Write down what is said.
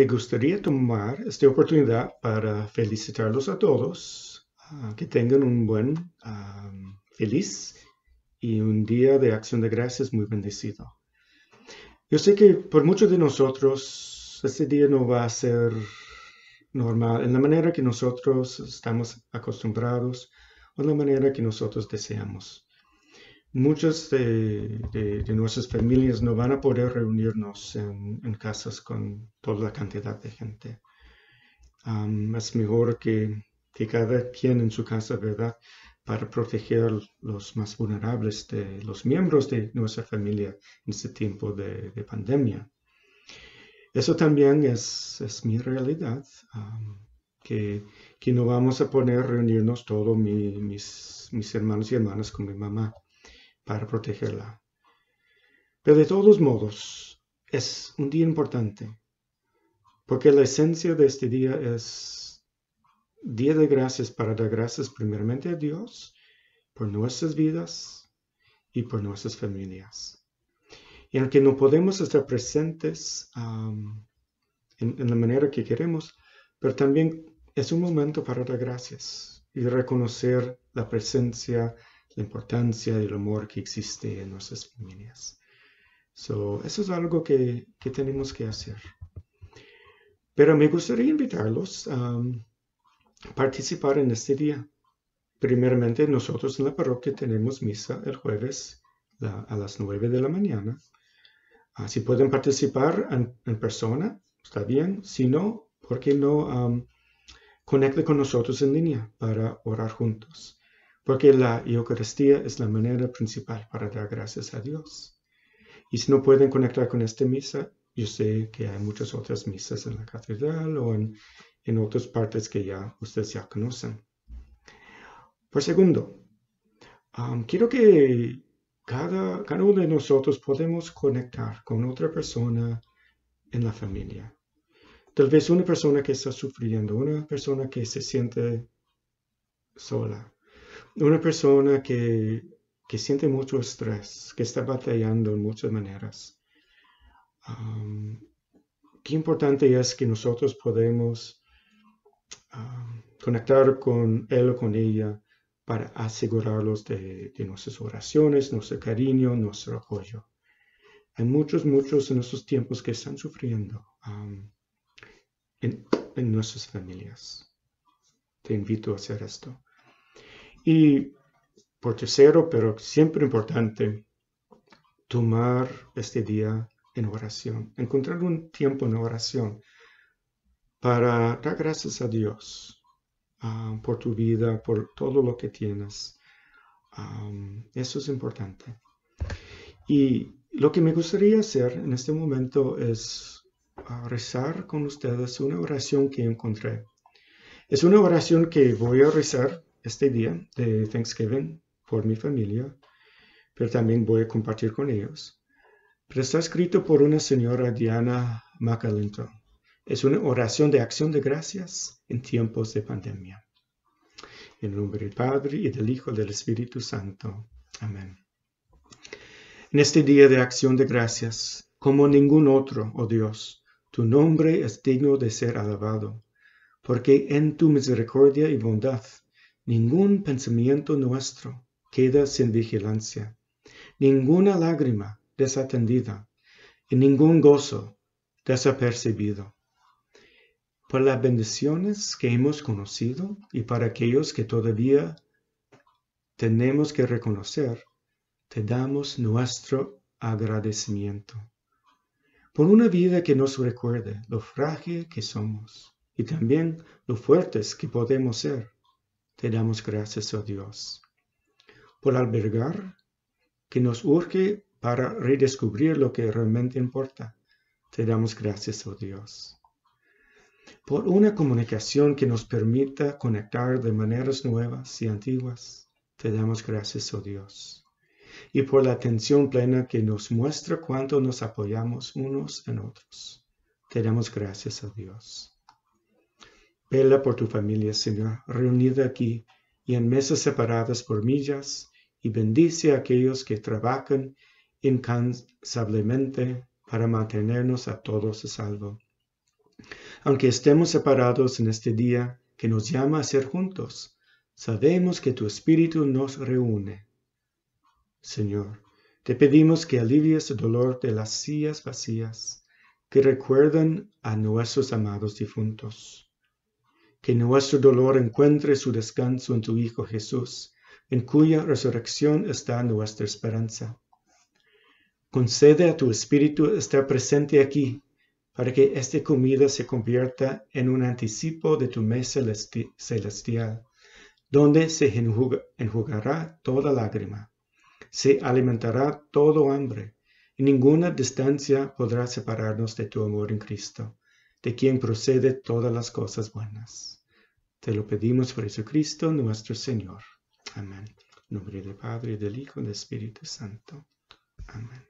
Me gustaría tomar esta oportunidad para felicitarlos a todos, ah, que tengan un buen, ah, feliz y un día de acción de gracias muy bendecido. Yo sé que por muchos de nosotros este día no va a ser normal en la manera que nosotros estamos acostumbrados o en la manera que nosotros deseamos muchas de, nuestras familias no van a poder reunirnos en, casas con toda la cantidad de gente. es mejor que, cada quien en su casa, ¿verdad? Para proteger los más vulnerables de los miembros de nuestra familia en este tiempo de, pandemia. Eso también es, mi realidad, que, no vamos a poder reunirnos todos mis hermanos y hermanas con mi mamá para protegerla. Pero de todos modos, es un día importante, porque la esencia de este día es día de gracias para dar gracias primeramente a Dios por nuestras vidas y por nuestras familias. Y aunque no podemos estar presentes en la manera que queremos, pero también es un momento para dar gracias y reconocer la presencia la importancia del amor que existe en nuestras familias. So, eso es algo que, tenemos que hacer. Pero me gustaría invitarlos a um, participar en este día. Primeramente, nosotros en la parroquia tenemos misa el jueves a las 9 de la mañana. Ah, si pueden participar en, persona, está bien. Si no, ¿por qué no um, conecte con nosotros en línea para orar juntos? porque la Eucaristía es la manera principal para dar gracias a Dios. Y si no pueden conectar con esta misa, yo sé que hay muchas otras misas en la catedral o en, otras partes que ya ustedes ya conocen. Por segundo, um, quiero que cada, cada uno de nosotros podemos conectar con otra persona en la familia. Tal vez una persona que está sufriendo, una persona que se siente sola, una persona que, siente mucho estrés, que está batallando en muchas maneras, um, qué importante es que nosotros podemos um, conectar con él o con ella para asegurarlos de, nuestras oraciones, nuestro cariño, nuestro apoyo. Hay muchos, muchos en estos tiempos que están sufriendo um, en, en nuestras familias. Te invito a hacer esto. Y por tercero, pero siempre importante, tomar este día en oración, encontrar un tiempo en oración para dar gracias a Dios ah, por tu vida, por todo lo que tienes. eso es importante. Y lo que me gustaría hacer en este momento es ah, rezar con ustedes una oración que encontré. Es una oración que voy a rezar este día de Thanksgiving por mi familia, pero también voy a compartir con ellos. Pero está escrito por una señora Diana Macalento. Es una oración de acción de gracias en tiempos de pandemia. En el nombre del Padre y del Hijo y del Espíritu Santo. Amén. En este día de acción de gracias, como ningún otro, oh Dios, tu nombre es digno de ser alabado, porque en tu misericordia y bondad Ningún pensamiento nuestro queda sin vigilancia, ninguna lágrima desatendida y ningún gozo desapercibido. Por las bendiciones que hemos conocido y para aquellos que todavía tenemos que reconocer, te damos nuestro agradecimiento. Por una vida que nos recuerde lo frágil que somos y también lo fuertes que podemos ser te damos gracias, a oh Dios, por albergar que nos urge para redescubrir lo que realmente importa. Te damos gracias, oh Dios. Por una comunicación que nos permita conectar de maneras nuevas y antiguas, te damos gracias, oh Dios. Y por la atención plena que nos muestra cuánto nos apoyamos unos en otros, te damos gracias, a oh Dios. Pela por tu familia, Señor, reunida aquí y en mesas separadas por millas, y bendice a aquellos que trabajan incansablemente para mantenernos a todos a salvo. Aunque estemos separados en este día que nos llama a ser juntos, sabemos que tu Espíritu nos reúne. Señor, te pedimos que alivies el dolor de las sillas vacías que recuerdan a nuestros amados difuntos que nuestro dolor encuentre su descanso en tu Hijo Jesús, en cuya resurrección está nuestra esperanza. Concede a tu Espíritu estar presente aquí, para que esta comida se convierta en un anticipo de tu mesa celestial, donde se enjugará toda lágrima, se alimentará todo hambre, y ninguna distancia podrá separarnos de tu amor en Cristo de quien procede todas las cosas buenas. Te lo pedimos por Jesucristo nuestro Señor. Amén. En nombre del Padre, del Hijo y del Espíritu Santo. Amén.